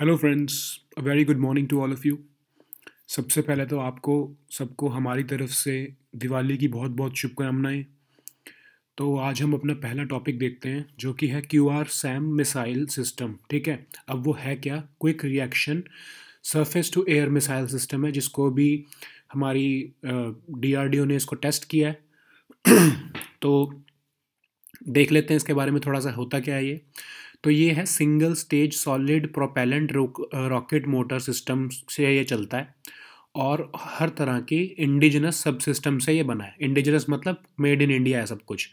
hello friends a very good morning to all of you सबसे पहले तो आपको सबको हमारी तरफ से दिवाली की बहुत बहुत शुभकामनाएं तो आज हम अपना पहला टॉपिक देखते हैं जो कि है Q R SAM missile system ठीक है अब वो है क्या quick reaction surface to air missile system है जिसको भी हमारी डीआरडीओ ने इसको टेस्ट किया है तो देख लेते हैं इसके बारे में थोड़ा सा होता क्या है ये तो ये है single stage solid propellant rocket motor system से ये चलता है और हर तरह की इंडिजिनस सब सिस्टम से ये बना है इंडिजिनस मतलब मेड इन इंडिया है सब कुछ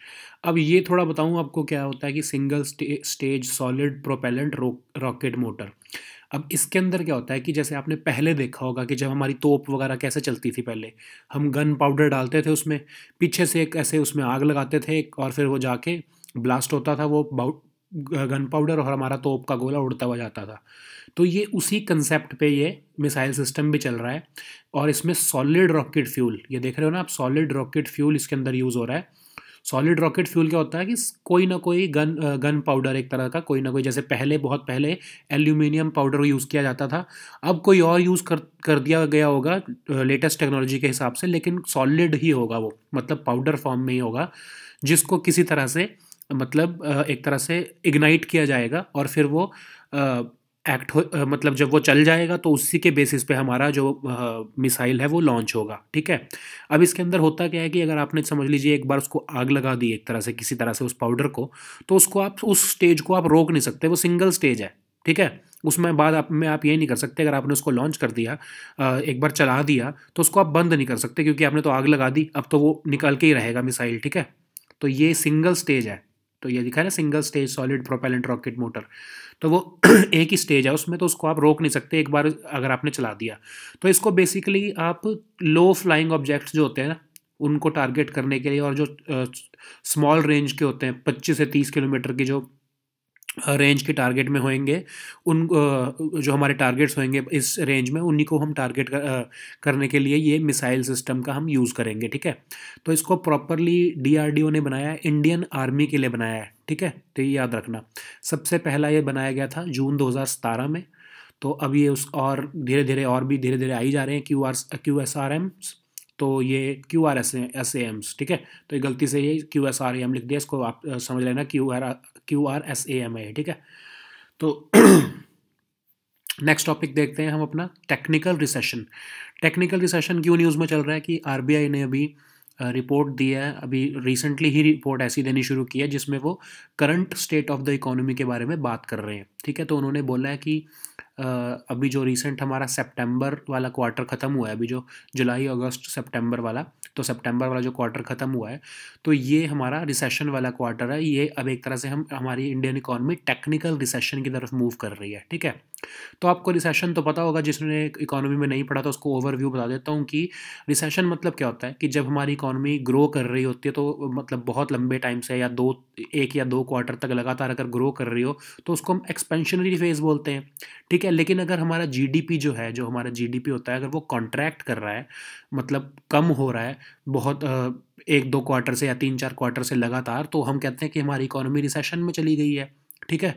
अब ये थोड़ा बताऊँ आपको क्या होता है कि single stage solid propellant rocket motor अब इसके अंदर क्या होता है कि जैसे आपने पहले देखा होगा कि जब हमारी तोप वगैरह कैसे चलती थी पहले हम गन पाउडर डालते थे उसमें पीछे से एक ऐसे उसमें आग लगाते थे और फिर वो जाके ब्लास्ट होता था वो गन पाउडर और हमारा तोप का गोला उड़ता हुआ जाता था तो ये उसी कंसेप्ट पे ये मिसाइल सिस्टम भी चल रहा है और इसमें सॉलिड रॉकेट फ्यूल ये देख रहे हो ना आप सॉलिड रॉकेट फ्यूल इसके अंदर यूज़ हो रहा है सॉलिड रॉकेट फ्यूल क्या होता है कि कोई ना कोई गन गन पाउडर एक तरह का कोई ना कोई जैसे पहले बहुत पहले एल्यूमिनियम पाउडर यूज़ किया जाता था अब कोई और यूज़ कर कर दिया गया होगा लेटेस्ट टेक्नोलॉजी के हिसाब से लेकिन सॉलिड ही होगा वो मतलब पाउडर फॉर्म में ही होगा जिसको किसी तरह से मतलब एक तरह से इग्नाइट किया जाएगा और फिर वो एक्ट हो मतलब जब वो चल जाएगा तो उसी के बेसिस पे हमारा जो मिसाइल है वो लॉन्च होगा ठीक है अब इसके अंदर होता क्या है कि अगर आपने समझ लीजिए एक बार उसको आग लगा दी एक तरह से किसी तरह से उस पाउडर को तो उसको आप उस स्टेज को आप रोक नहीं सकते वो सिंगल स्टेज है ठीक है उसमें बाद आप में आप ये नहीं कर सकते अगर आपने उसको लॉन्च कर दिया एक बार चला दिया तो उसको आप बंद नहीं कर सकते क्योंकि आपने तो आग लगा दी अब तो वो निकल के ही रहेगा मिसाइल ठीक है तो ये सिंगल स्टेज है तो ये दिखा है ना single stage solid propellant rocket motor तो वो एक ही स्टेज है उसमें तो उसको आप रोक नहीं सकते एक बार अगर आपने चला दिया तो इसको बेसिकली आप लो फ्लाइंग ऑब्जेक्ट्स जो होते हैं ना उनको टारगेट करने के लिए और जो स्मॉल रेंज के होते हैं पच्चीस से तीस किलोमीटर की जो रेंज के टारगेट में होंगे उन जो हमारे टारगेट्स होंगे इस रेंज में उन्हीं को हम टारगेट कर, करने के लिए ये मिसाइल सिस्टम का हम यूज़ करेंगे ठीक है तो इसको प्रॉपरली डीआरडीओ ने बनाया है इंडियन आर्मी के लिए बनाया है ठीक है तो ये याद रखना सबसे पहला ये बनाया गया था जून दो में तो अब ये उस और धीरे धीरे और भी धीरे धीरे आई जा रहे हैं Q R Q S R Ms तो ये Q R S S A Ms ठीक है तो ये गलती से ये क्यू एस आर एम लिख दिया इसको आप समझ लेना Q R Q R S A M I ठीक है तो नेक्स्ट टॉपिक देखते हैं हम अपना टेक्निकल रिसेशन टेक्निकल रिसेशन क्यों न्यूज़ में चल रहा है कि आरबीआई ने अभी रिपोर्ट दी है अभी रिसेंटली ही रिपोर्ट ऐसी देनी शुरू की है जिसमें वो current state of the economy के बारे में बात कर रहे हैं ठीक है तो उन्होंने बोला है कि अभी जो रिसेंट हमारा सितंबर वाला क्वार्टर ख़त्म हुआ है अभी जो जुलाई अगस्त सितंबर वाला तो सितंबर वाला जो क्वार्टर ख़त्म हुआ है तो ये हमारा रिसेशन वाला क्वार्टर है ये अब एक तरह से हम हमारी इंडियन इकॉनमी टेक्निकल रिसेशन की तरफ मूव कर रही है ठीक है तो आपको रिसेशन तो पता होगा जिसने इकोनॉमी में नहीं पढ़ा था तो उसको ओवरव्यू बता देता हूँ कि रिसेशन मतलब क्या होता है कि जब हमारी इकोनॉमी ग्रो कर रही होती है तो मतलब बहुत लंबे टाइम से या दो एक या दो क्वार्टर तक लगातार अगर ग्रो कर रही हो तो उसको हम एक्सपेंशनरी फेज़ बोलते हैं ठीक है लेकिन अगर हमारा जी जो है जो हमारा जी होता है अगर वो कॉन्ट्रैक्ट कर रहा है मतलब कम हो रहा है बहुत आ, एक दो क्वार्टर से या तीन चार क्वार्टर से लगातार तो हम कहते हैं कि हमारी इकोनॉमी रिसेशन में चली गई है ठीक है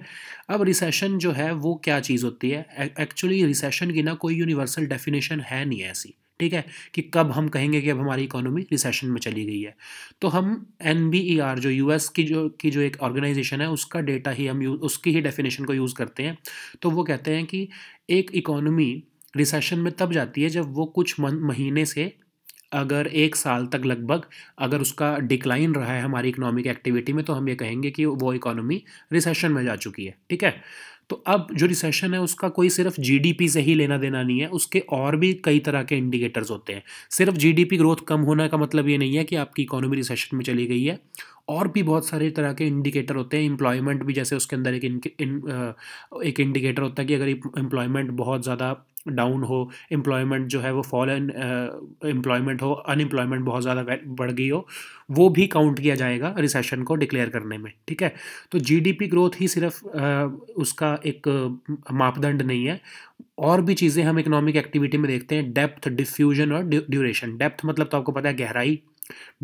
अब रिसेशन जो है वो क्या चीज़ होती है एक्चुअली रिसेशन की ना कोई यूनिवर्सल डेफिनेशन है नहीं ऐसी ठीक है कि कब हम कहेंगे कि अब हमारी इकोनॉमी रिसेशन में चली गई है तो हम एन बी ई आर जो यू एस की जो की जो एक ऑर्गेनाइजेशन है उसका डेटा ही हम यूज उसकी ही डेफिनेशन को यूज़ करते हैं तो वो कहते हैं कि एक इकोनॉमी रिसेशन में तब जाती है जब वो कुछ महीने से अगर एक साल तक लगभग अगर उसका डिक्लाइन रहा है हमारी इकोनॉमिक एक्टिविटी में तो हम ये कहेंगे कि वो इकोनॉमी रिसेशन में जा चुकी है ठीक है तो अब जो रिसेशन है उसका कोई सिर्फ जीडीपी से ही लेना देना नहीं है उसके और भी कई तरह के इंडिकेटर्स होते हैं सिर्फ जीडीपी ग्रोथ कम होने का मतलब ये नहीं है कि आपकी इकोनॉमी रिसेशन में चली गई है और भी बहुत सारे तरह के इंडिकेटर होते हैं एम्प्लॉयमेंट भी जैसे उसके अंदर एक इन, इन, एक इंडिकेटर होता है कि अगर एम्प्लॉयमेंट बहुत ज़्यादा डाउन हो एम्प्लॉयमेंट जो है वो फॉलन एम्प्लॉयमेंट हो अनएम्प्लॉयमेंट बहुत ज़्यादा बढ़ गई हो वो भी काउंट किया जाएगा रिसेशन को डिक्लेयर करने में ठीक है तो जीडीपी ग्रोथ ही सिर्फ आ, उसका एक मापदंड नहीं है और भी चीज़ें हम इकोनॉमिक एक्टिविटी में देखते हैं डेप्थ डिफ्यूजन और ड्यूरेशन डेप्थ मतलब तो आपको पता है गहराई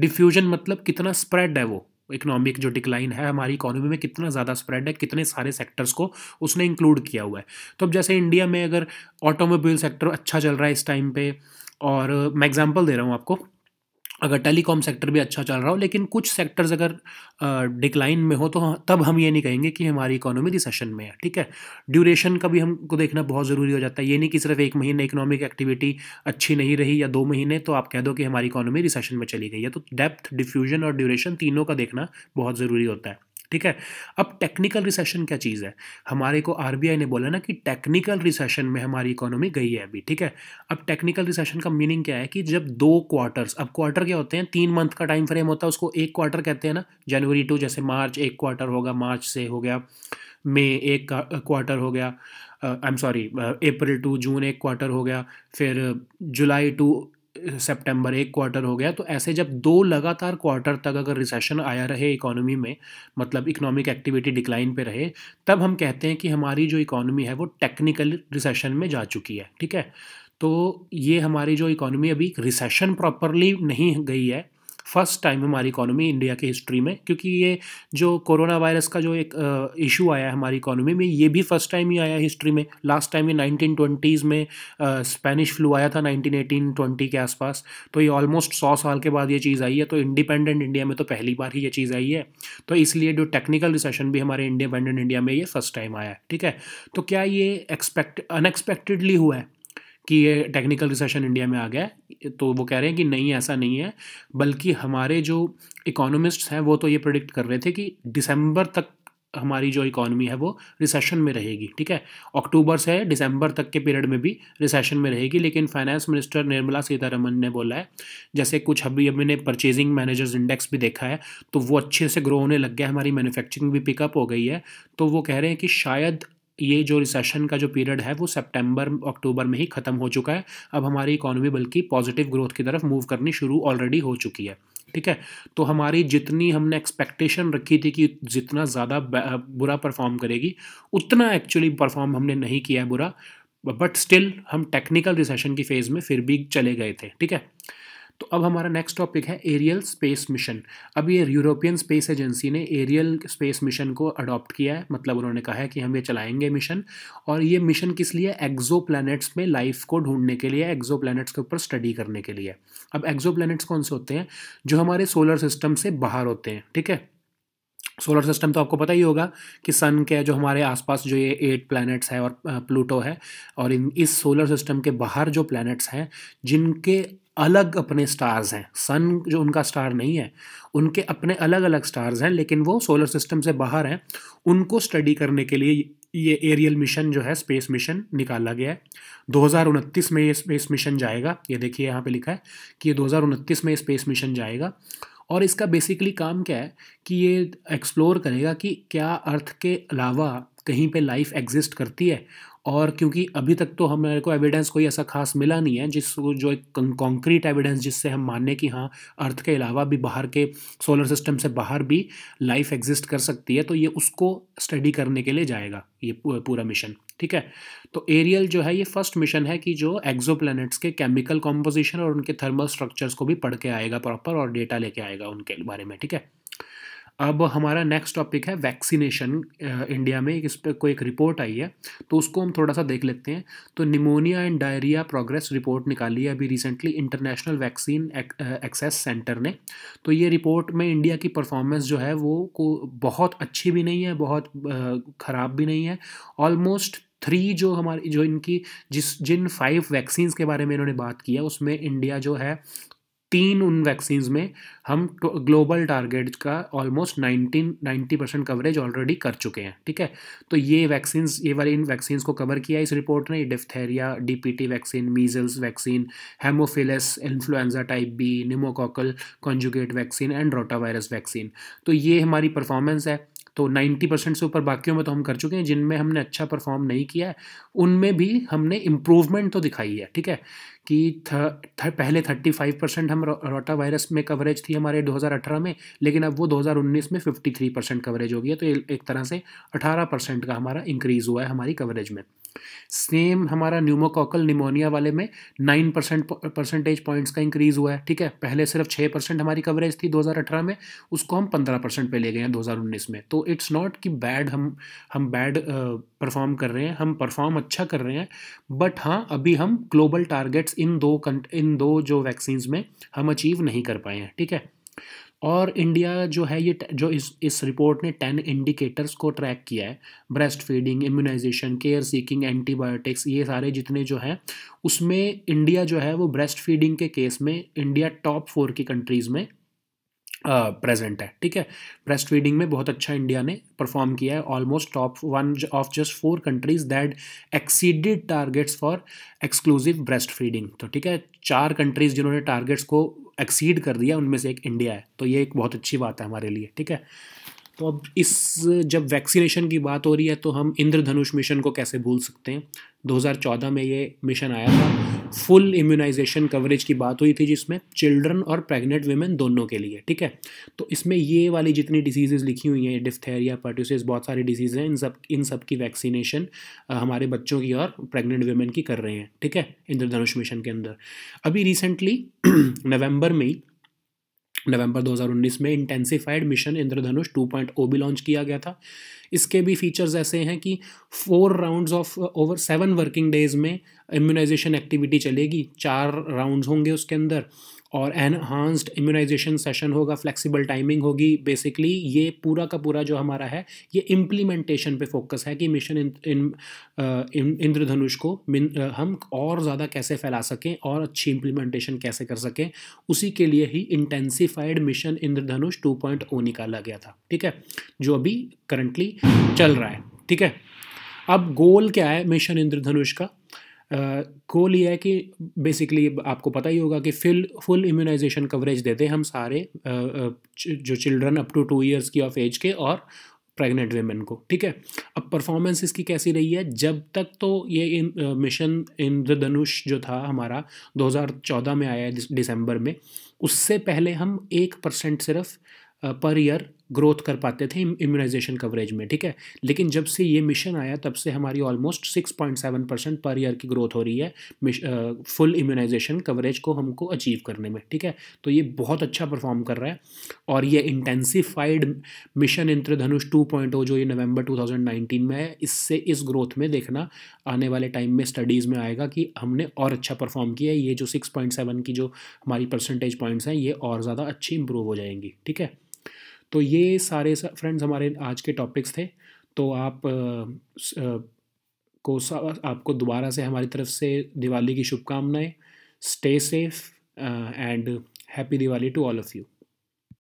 डिफ्यूजन मतलब कितना स्प्रेड है वो इकोनॉमिक जो डिक्लाइन है हमारी इकोनॉमी में कितना ज़्यादा स्प्रेड है कितने सारे सेक्टर्स को उसने इंक्लूड किया हुआ है तो अब जैसे इंडिया में अगर ऑटोमोबाइल सेक्टर अच्छा चल रहा है इस टाइम पे और मैं एग्जांपल दे रहा हूँ आपको अगर टेलीकॉम सेक्टर भी अच्छा चल रहा हो लेकिन कुछ सेक्टर्स अगर डिक्लाइन में हो तो तब हम ये नहीं कहेंगे कि हमारी इकोनॉमी रिसेशन में है ठीक है ड्यूरेशन का भी हमको देखना बहुत ज़रूरी हो जाता है ये नहीं कि सिर्फ एक महीने इकोनॉमिक एक्टिविटी अच्छी नहीं रही या दो महीने तो आप कह दो कि हमारी इकोनॉमी रिसेशन में चली गई है तो डेप्थ डिफ्यूजन और ड्यूरेशन तीनों का देखना बहुत ज़रूरी होता है ठीक है अब टेक्निकल रिसेशन क्या चीज़ है हमारे को आर ने बोला ना कि टेक्निकल रिसेशन में हमारी इकोनॉमी गई है अभी ठीक है अब टेक्निकल रिसेशन का मीनिंग क्या है कि जब दो क्वार्टर्स अब क्वार्टर क्या होते हैं तीन मंथ का टाइम फ्रेम होता है उसको एक क्वार्टर कहते हैं ना जनवरी टू जैसे मार्च एक क्वार्टर होगा मार्च से हो गया मे एक क्वार्टर हो गया I am sorry April to June एक क्वार्टर हो गया फिर जुलाई टू सितंबर एक क्वार्टर हो गया तो ऐसे जब दो लगातार क्वार्टर तक अगर रिसेशन आया रहे इकोनॉमी में मतलब इकोनॉमिक एक्टिविटी डिक्लाइन पे रहे तब हम कहते हैं कि हमारी जो इकोनॉमी है वो टेक्निकल रिसेशन में जा चुकी है ठीक है तो ये हमारी जो इकोनॉमी अभी रिसेशन प्रॉपरली नहीं गई है फर्स्ट टाइम हमारी इकोनॉमी इंडिया की हिस्ट्री में क्योंकि ये जो कोरोना वायरस का जो एक इशू आया है हमारी इकोनॉमी में ये भी फर्स्ट टाइम ही आया है हिस्ट्री में लास्ट टाइम ये नाइनटीन ट्वेंटीज़ में स्पेनिश फ्लू आया था नाइनटीन एटीन ट्वेंटी के आसपास तो ये ऑलमोस्ट सौ साल के बाद ये चीज़ आई है तो इंडिपेंडेंट इंडिया में तो पहली बार ही ये चीज़ आई है तो इसलिए जो टेक्निकल रिसेशन भी हमारे इंडिपेंडेंट इंडिया में ये फर्स्ट टाइम आया है ठीक है तो क्या ये एक्सपेक्ट अनएक्सपेक्टेडली हुआ है कि ये टेक्निकल रिसेशन इंडिया में आ गया है तो वो कह रहे हैं कि नहीं ऐसा नहीं है बल्कि हमारे जो इकोनॉमिस्ट्स हैं वो तो ये प्रोडिक्ट कर रहे थे कि दिसंबर तक हमारी जो इकोनॉमी है वो रिसेशन में रहेगी ठीक है अक्टूबर से दिसंबर तक के पीरियड में भी रिसेशन में रहेगी लेकिन फाइनेंस मिनिस्टर निर्मला सीतारमन ने बोला है जैसे कुछ अभी अभी ने परचेजिंग मैनेजर्स इंडेक्स भी देखा है तो वो अच्छे से ग्रो होने लग गया हमारी मैन्युफैक्चरिंग भी पिकअप हो गई है तो वो कह रहे हैं कि शायद ये जो रिसेशन का जो पीरियड है वो सितंबर अक्टूबर में ही ख़त्म हो चुका है अब हमारी इकोनॉमी बल्कि पॉजिटिव ग्रोथ की तरफ मूव करनी शुरू ऑलरेडी हो चुकी है ठीक है तो हमारी जितनी हमने एक्सपेक्टेशन रखी थी कि जितना ज़्यादा बुरा परफॉर्म करेगी उतना एक्चुअली परफॉर्म हमने नहीं किया बुरा बट स्टिल हम टेक्निकल रिसेशन की फेज़ में फिर भी चले गए थे ठीक है तो अब हमारा नेक्स्ट टॉपिक है एरियल स्पेस मिशन अब ये यूरोपियन स्पेस एजेंसी ने एरियल स्पेस मिशन को अडॉप्ट किया है मतलब उन्होंने कहा है कि हम ये चलाएंगे मिशन और ये मिशन किस लिए एक्जो प्लानट्स में लाइफ को ढूंढने के लिए एक्जो प्लानट्स के ऊपर स्टडी करने के लिए अब एक्जो प्लानट्स कौन से होते हैं जो हमारे सोलर सिस्टम से बाहर होते हैं ठीक है सोलर सिस्टम तो आपको पता ही होगा कि सन के जो हमारे आसपास जो ये एट प्लैनेट्स हैं और प्लूटो है और इन इस सोलर सिस्टम के बाहर जो प्लैनेट्स हैं जिनके अलग अपने स्टार्स हैं सन जो उनका स्टार नहीं है उनके अपने अलग अलग स्टार्स हैं लेकिन वो सोलर सिस्टम से बाहर हैं उनको स्टडी करने के लिए ये एरियल मिशन जो है स्पेस मिशन निकाला गया है दो में ये स्पेस मिशन जाएगा ये देखिए यहाँ पे लिखा है कि ये दो में ये स्पेस मिशन जाएगा और इसका बेसिकली काम क्या है कि ये एक्सप्लोर करेगा कि क्या अर्थ के अलावा कहीं पे लाइफ एग्जिस्ट करती है और क्योंकि अभी तक तो हमारे को एविडेंस कोई ऐसा खास मिला नहीं है जिसको जो एक कॉन्क्रीट एविडेंस जिससे हम माने कि हाँ अर्थ के अलावा भी बाहर के सोलर सिस्टम से बाहर भी लाइफ एग्जिस्ट कर सकती है तो ये उसको स्टडी करने के लिए जाएगा ये पूरा मिशन ठीक है तो एरियल जो है ये फर्स्ट मिशन है कि जो एक्जो के केमिकल कॉम्पोजिशन और उनके थर्मल स्ट्रक्चर्स को भी पढ़ के आएगा प्रॉपर और डेटा लेके आएगा उनके बारे में ठीक है अब हमारा नेक्स्ट टॉपिक है वैक्सीनेशन इंडिया में इस पर कोई एक रिपोर्ट आई है तो उसको हम थोड़ा सा देख लेते हैं तो pneumonia and diarrhoea progress report निकाली है अभी recently International Vaccine Access Center ने तो ये रिपोर्ट में इंडिया की परफॉर्मेंस जो है वो को बहुत अच्छी भी नहीं है बहुत ख़राब भी नहीं है ऑलमोस्ट थ्री जो हमारी जो इनकी जिस जिन फाइव वैक्सीन्स के बारे में इन्होंने बात किया उसमें इंडिया जो है तीन उन वैक्सीन्स में हम ग्लोबल टारगेट का almost nineteen ninety percent coverage already कर चुके हैं ठीक है तो ये वैक्सीन्स ये वाले इन वैक्सीन्स को कवर किया इस रिपोर्ट ने diphtheria DPT vaccine measles vaccine haemophilus influenzae type B pneumococcal conjugate vaccine and rotavirus vaccine तो ये हमारी परफॉर्मेंस है तो 90 परसेंट से ऊपर बाकियों में तो हम कर चुके हैं जिनमें हमने अच्छा परफॉर्म नहीं किया है उनमें भी हमने इम्प्रूवमेंट तो दिखाई है ठीक है कि थ, थ, पहले 35 परसेंट हम रोटा वायरस में कवरेज थी हमारे 2018 में लेकिन अब वो 2019 में 53 परसेंट कवरेज हो गया तो एक तरह से 18 परसेंट का हमारा इंक्रीज़ हुआ है हमारी कवरेज में सेम हमारा न्यूमोकॉकल निमोनिया वाले में नाइन परसेंट परसेंटेज पॉइंट्स का इंक्रीज़ हुआ है ठीक है पहले सिर्फ छः परसेंट हमारी कवरेज थी 2018 में उसको हम पंद्रह परसेंट पर ले गए हैं 2019 में तो इट्स नॉट कि बैड हम हम बैड परफॉर्म कर रहे हैं हम परफॉर्म अच्छा कर रहे हैं बट हाँ अभी हम ग्लोबल टारगेट्स ऑब्जेक्टिव्स इन दो इन दो जो वैक्सीन में हम अचीव नहीं कर पाए हैं ठीक है और इंडिया जो है ये जो इस इस रिपोर्ट ने टेन इंडिकेटर्स को ट्रैक किया है breast feeding immunisation care seeking antibiotics ये सारे जितने जो हैं उसमें इंडिया जो है वो ब्रेस्ट फीडिंग के केस में इंडिया टॉप फोर की कंट्रीज़ में प्रेजेंट uh, है ठीक है ब्रेस्ट फीडिंग में बहुत अच्छा इंडिया ने परफॉर्म किया है almost top one of just four countries that exceeded targets for exclusive breast feeding तो ठीक है चार कंट्रीज जिन्होंने टारगेट्स को एक्सीड कर दिया उनमें से एक इंडिया है तो ये एक बहुत अच्छी बात है हमारे लिए ठीक है तो अब इस जब वैक्सीनेशन की बात हो रही है तो हम इंद्रधनुष मिशन को कैसे भूल सकते हैं 2014 में ये मिशन आया था फुल इम्यूनाइजेशन कवरेज की बात हुई थी जिसमें चिल्ड्रन और प्रेग्नेंट वेमेन दोनों के लिए ठीक है तो इसमें ये वाली जितनी डिजीज़ लिखी हुई हैं डिफ्थेरिया पर्टोसिस बहुत सारी डिजीज़ हैं इन सब इन सब की वैक्सीनेशन हमारे बच्चों की और प्रेग्नेंट वेमेन की कर रहे हैं ठीक है इंद्रधनुष मिशन के अंदर अभी रिसेंटली नवम्बर में ही नवंबर 2019 में इंटेंसिफाइड मिशन इंद्रधनुष 2.0 भी लॉन्च किया गया था इसके भी फीचर्स ऐसे हैं कि four rounds of over seven working days में इम्यूनाइजेशन एक्टिविटी चलेगी चार राउंड्स होंगे उसके अंदर और एनहांस्ड इम्यूनाइजेशन सेशन होगा फ्लेक्सिबल टाइमिंग होगी बेसिकली ये पूरा का पूरा जो हमारा है ये इम्प्लीमेंटेशन पे फोकस है कि मिशन इंद्रधनुष को हम और ज़्यादा कैसे फैला सकें और अच्छी इम्प्लीमेंटेशन कैसे कर सकें उसी के लिए ही इंटेंसीफाइड मिशन इंद्रधनुष 2.0 निकाला गया था ठीक है जो अभी करंटली चल रहा है ठीक है अब गोल क्या है मिशन इंद्रधनुष का गोल ये है कि बेसिकली आपको पता ही होगा कि फिल फुल इम्यूनाइजेशन कवरेज देते हैं हम सारे जो children up to two years की ऑफ एज के और प्रेग्नेंट वेमेन को ठीक है अब परफॉर्मेंस इसकी कैसी रही है जब तक तो ये इन मिशन इंद्रधनुष जो था हमारा 2014 में आया है दिसंबर में उससे पहले हम एक परसेंट सिर्फ पर ईयर ग्रोथ कर पाते थे इम्यूनाइजेशन कवरेज में ठीक है लेकिन जब से ये मिशन आया तब से हमारी almost six point seven percent पर ईयर की ग्रोथ हो रही है फुल इम्यूनाइजेशन कवरेज को हमको अचीव करने में ठीक है तो ये बहुत अच्छा परफॉर्म कर रहा है और ये intensified mission Indradhanush two point oh जो ये नवंबर 2019 में है इससे इस ग्रोथ में देखना आने वाले टाइम में स्टडीज़ में आएगा कि हमने और अच्छा परफॉर्म किया है ये जो सिक्स पॉइंट सेवन की जो हमारी परसेंटेज पॉइंट्स हैं ये और ज़्यादा अच्छी इंप्रूव हो जाएंगी ठीक है तो ये सारे फ्रेंड्स हमारे आज के टॉपिक्स थे तो आप आ, आ, को आपको दोबारा से हमारी तरफ से दिवाली की शुभकामनाएं stay safe and happy Diwali to all of you